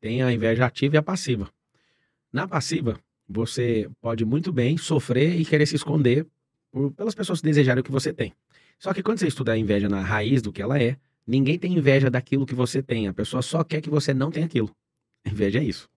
Tem a inveja ativa e a passiva. Na passiva, você pode muito bem sofrer e querer se esconder por, pelas pessoas que desejarem o que você tem. Só que quando você estuda a inveja na raiz do que ela é, ninguém tem inveja daquilo que você tem. A pessoa só quer que você não tenha aquilo. A inveja é isso.